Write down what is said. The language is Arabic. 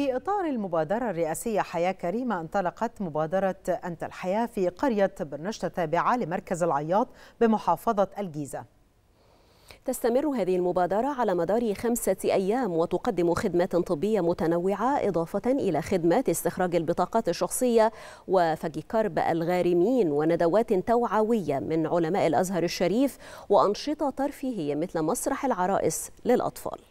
في إطار المبادرة الرئاسية حياة كريمة انطلقت مبادرة أنت الحياة في قرية برنشتة تابعة لمركز العياط بمحافظة الجيزة تستمر هذه المبادرة على مدار خمسة أيام وتقدم خدمات طبية متنوعة إضافة إلى خدمات استخراج البطاقات الشخصية وفج كرب الغارمين وندوات توعوية من علماء الأزهر الشريف وأنشطة ترفيهية مثل مسرح العرائس للأطفال